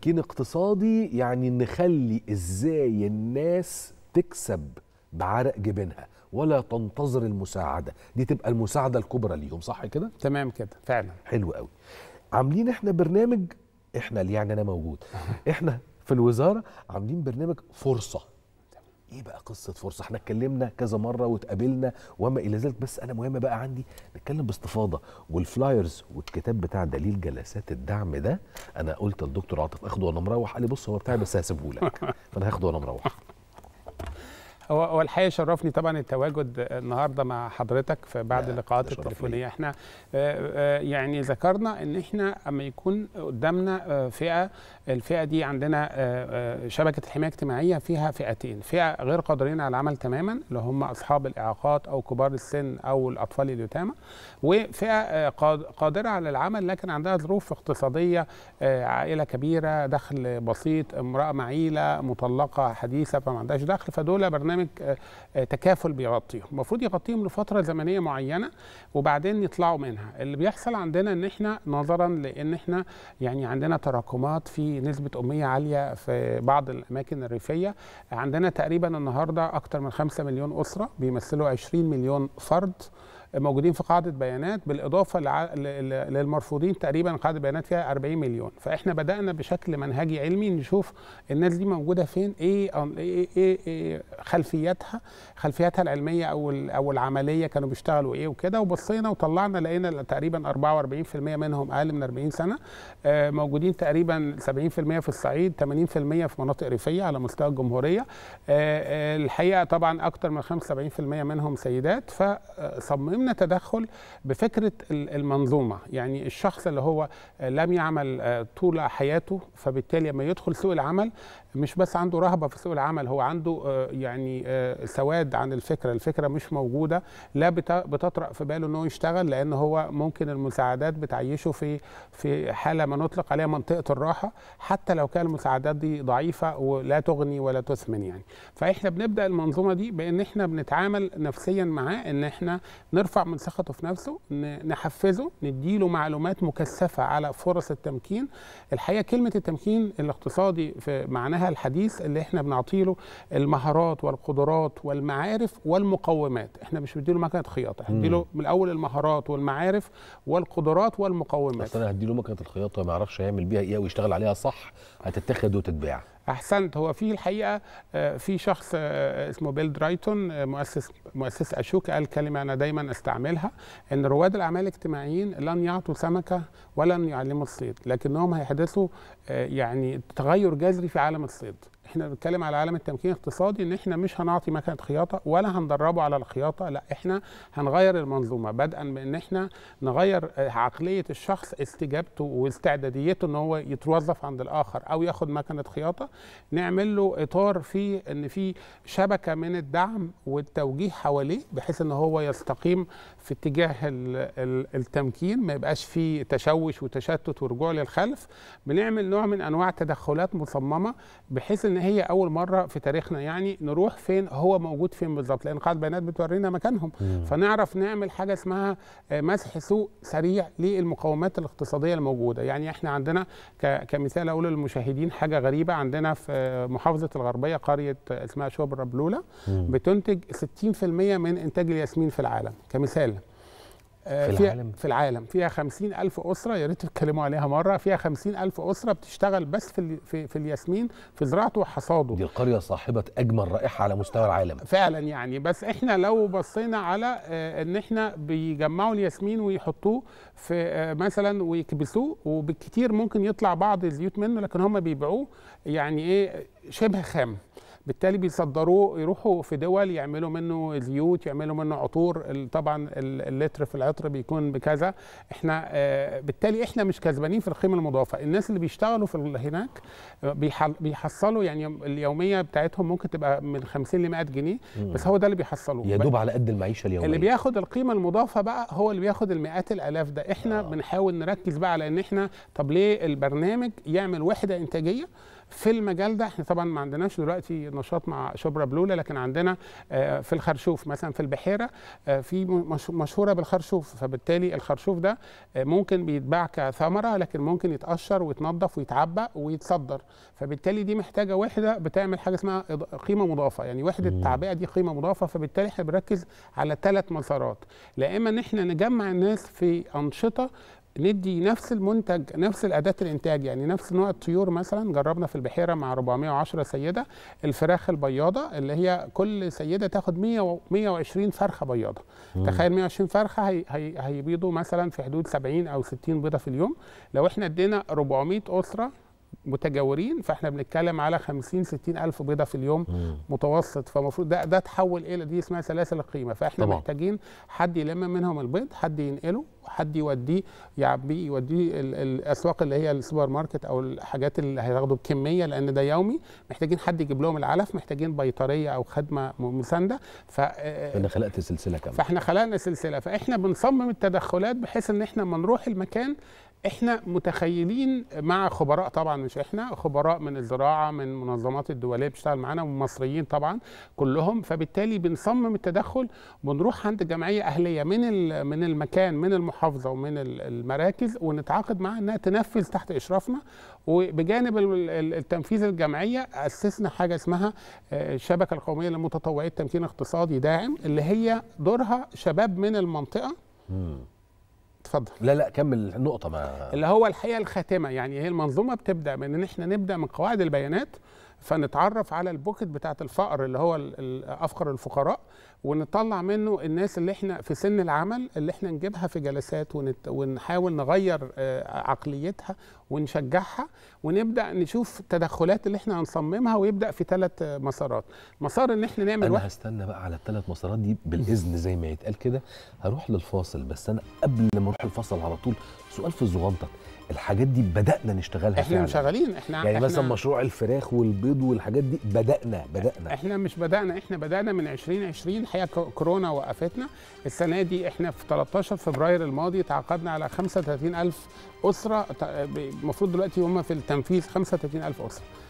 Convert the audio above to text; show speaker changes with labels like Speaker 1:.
Speaker 1: تمكين اقتصادي يعني نخلي ازاي الناس تكسب بعرق جبينها ولا تنتظر المساعده دي تبقى المساعده الكبرى ليهم صح كده تمام كده فعلا حلو قوي عاملين احنا برنامج احنا اللي يعني انا موجود احنا في الوزاره عاملين برنامج فرصه ايه بقى قصه فرصه احنا اتكلمنا كذا مره واتقابلنا وما الى ذلك بس انا مهمه بقى عندي نتكلم باستفاضه والفلايرز والكتاب بتاع دليل جلسات الدعم ده انا قلت للدكتور عاطف اخده وانا مروح قال لي بص هو بتاعي بس هسيبه لك فانا هاخده وانا مروح
Speaker 2: هو هو الحقيقه شرفني طبعا التواجد النهارده مع حضرتك في بعض اللقاءات التليفونيه احنا آه، آه، يعني ذكرنا ان احنا اما يكون قدامنا آه، فئه الفئه دي عندنا شبكه الحمايه الاجتماعيه فيها فئتين فئه غير قادرين على العمل تماما اللي هم اصحاب الاعاقات او كبار السن او الاطفال اليتامى وفئه قادره على العمل لكن عندها ظروف اقتصاديه عائله كبيره دخل بسيط امراه معيله مطلقه حديثه فما عندهاش دخل فدول برنامج برنامج آه، آه، تكافل بيغطيهم المفروض يغطيهم لفتره زمنيه معينه وبعدين يطلعوا منها اللي بيحصل عندنا ان احنا نظرا لان احنا يعني عندنا تراكمات في نسبه اميه عاليه في بعض الاماكن الريفيه عندنا تقريبا النهارده اكثر من 5 مليون اسره بيمثلوا 20 مليون فرد موجودين في قاعده بيانات بالاضافه للمرفوضين تقريبا قاعده بيانات فيها 40 مليون فاحنا بدانا بشكل منهجي علمي نشوف الناس دي موجوده فين ايه إيه،, ايه, إيه, إيه خلفياتها خلفياتها العلميه او او العمليه كانوا بيشتغلوا ايه وكده وبصينا وطلعنا لقينا تقريبا 44% منهم اقل من 40 سنه آه، موجودين تقريبا 70% في الصعيد 80% في مناطق ريفيه على مستوى الجمهوريه آه، آه، الحقيقه طبعا اكثر من 75% منهم سيدات فصممنا ضمن تدخل بفكره المنظومه يعني الشخص اللي هو آه، لم يعمل آه، طول حياته فبالتالي لما يدخل سوق العمل مش بس عنده رهبه في سوق العمل هو عنده آه، يعني آه، سواد عن الفكره الفكره مش موجوده لا بتطرأ في باله انه يشتغل لان هو ممكن المساعدات بتعيشه في في حاله ما نطلق عليها منطقه الراحه حتى لو كان المساعدات دي ضعيفه ولا تغني ولا تثمن يعني فاحنا بنبدا المنظومه دي بان احنا بنتعامل نفسيا معاه ان احنا نرفع من ثقته في نفسه نحفزه نديله معلومات مكثفه على فرص التمكين الحقيقه كلمه التمكين الاقتصادي في معناها معناها الحديث اللي احنا بنعطي له المهارات والقدرات والمعارف والمقومات احنا مش بنديله مكنه خياطه احنا بنديله من الاول المهارات والمعارف
Speaker 1: والقدرات والمقومات اصل انا هديله مكنه الخياطه ما يعرفش يعمل بيها ايه ويشتغل عليها صح هتتخذ وتتباع
Speaker 2: احسنت هو في الحقيقه آه، في شخص آه، اسمه بيل درايتون آه، مؤسس مؤسس اشوك قال كلمه انا دايما استعملها ان رواد الاعمال الاجتماعيين لن يعطوا سمكه ولن يعلموا الصيد لكنهم هيحدثوا يعني تغير جذري في عالم الصيد احنا بنتكلم على عالم التمكين الاقتصادي ان احنا مش هنعطي مكنه خياطه ولا هندربه على الخياطه لا احنا هنغير المنظومه بدءا بان احنا نغير آه، عقليه الشخص استجابته واستعداديته ان هو يتوظف عند الاخر او ياخد مكنه خياطه نعمل له اطار فيه ان في شبكه من الدعم والتوجيه حواليه بحيث ان هو يستقيم في اتجاه التمكين ما يبقاش فيه تشوش وتشتت ورجوع للخلف بنعمل نوع من انواع تدخلات مصممه بحيث ان هي اول مره في تاريخنا يعني نروح فين هو موجود فين بالظبط لان قاعده بيانات بتورينا مكانهم مم. فنعرف نعمل حاجه اسمها آه، مسح سوق سريع للمقومات الاقتصاديه الموجوده يعني احنا عندنا كمثال اقول للمشاهدين حاجه غريبه عندنا في آه، محافظه الغربيه قريه آه، اسمها شوبرا بلوله بتنتج 60% من انتاج الياسمين في العالم كمثال آه، في العالم في العالم فيها 50 ألف أسرة يا ريت تتكلموا عليها مرة فيها 50 ألف أسرة بتشتغل بس في في, في الياسمين في زراعته وحصاده دي القرية صاحبة أجمل رائحة على مستوى العالم فعلا يعني بس إحنا لو بصينا على آه، إن إحنا بيجمعوا الياسمين ويحطوه في آه، مثلا ويكبسوه وبالكتير ممكن يطلع بعض الزيوت منه لكن هم بيبيعوه يعني إيه شبه خام بالتالي بيصدروه يروحوا في دول يعملوا منه زيوت يعملوا منه عطور طبعا اللتر في العطر بيكون بكذا احنا آه، بالتالي احنا مش كسبانين في القيمه المضافه الناس اللي بيشتغلوا في هناك آه، بيحصلوا يعني اليوميه بتاعتهم ممكن تبقى من 50 ل 100 جنيه بس هو ده اللي بيحصلوه يا دوب على
Speaker 1: قد المعيشه اليوميه اللي
Speaker 2: بياخد القيمه المضافه بقى هو اللي بياخد المئات الالاف ده احنا آه. بنحاول نركز بقى على ان احنا طب ليه البرنامج يعمل وحده انتاجيه في المجال ده احنا طبعا ما عندناش دلوقتي نشاط مع شبرا بلوله لكن عندنا آه، في الخرشوف مثلا في البحيره آه، في مشهوره بالخرشوف فبالتالي الخرشوف ده آه، ممكن بيتباع كثمره لكن ممكن يتقشر ويتنضف ويتعبى ويتصدر فبالتالي دي محتاجه وحده بتعمل حاجه اسمها قيمه مضافه يعني وحده التعبئه دي قيمه مضافه فبالتالي احنا بنركز على ثلاث مسارات لا اما ان احنا نجمع الناس في انشطه ندي نفس المنتج نفس الاداه الانتاج يعني نفس نوع الطيور مثلا جربنا في البحيره مع 410 سيده الفراخ البياضه اللي هي كل سيده تاخد 100 120 فرخه بياضه مم. تخيل 120 فرخه هي هي هيبيضوا مثلا في حدود 70 او 60 بيضه في اليوم لو احنا ادينا 400 اسره متجاورين فاحنا بنتكلم على 50 60 الف بيضه في اليوم مم. متوسط فالمفروض ده ده تحول الى دي اسمها سلاسل القيمه فاحنا طبعا. محتاجين حد يلم منهم البيض حد ينقله وحد يوديه يعبيه يوديه الاسواق اللي هي السوبر ماركت او الحاجات اللي هياخدوا بكميه لان ده يومي محتاجين حد يجيب لهم العلف محتاجين بيطريه او خدمه مسانده ف انا آه، آه،
Speaker 1: خلقت سلسله كمان فاحنا
Speaker 2: خلقنا سلسله فاحنا بنصمم التدخلات بحيث ان احنا لما نروح المكان احنا متخيلين مع خبراء طبعا مش احنا خبراء من الزراعه من منظمات الدوليه بتشتغل معانا ومصريين طبعا كلهم فبالتالي بنصمم التدخل بنروح عند جمعيه اهليه من من المكان من المحافظه ومن المراكز ونتعاقد معاها انها تنفذ تحت اشرافنا وبجانب التنفيذ الجمعيه اسسنا حاجه اسمها آه، الشبكه القوميه لمتطوعي التمكين الاقتصادي داعم اللي هي دورها شباب من المنطقه
Speaker 1: اتفضل لا لا كمل النقطه ما
Speaker 2: اللي هو الحقيقه الخاتمه يعني هي المنظومه بتبدا من ان احنا نبدا من قواعد البيانات فنتعرف على البوكت بتاعت الفقر اللي هو افقر الفقراء ونطلع منه الناس اللي احنا في سن العمل اللي احنا نجيبها في جلسات ونت... ونحاول نغير آه، عقليتها ونشجعها ونبدا نشوف التدخلات اللي احنا هنصممها ويبدا في ثلاث مسارات مسار ان احنا نعمل انا واحد.
Speaker 1: هستنى بقى على الثلاث مسارات دي بالاذن زي ما يتقال كده هروح للفاصل بس انا قبل ما اروح الفاصل على طول سؤال في الزغنطه الحاجات دي بدانا نشتغلها احنا شغالين احنا يعني احنا مثلا مشروع الفراخ والبيض والحاجات دي بدانا بدانا
Speaker 2: احنا مش بدانا احنا بدانا من 2020 الحقيقه كورونا وقفتنا السنه دي احنا في 13 فبراير الماضي تعاقدنا على 35000 اسره المفروض دلوقتي هم في التنفيذ 35000 اسره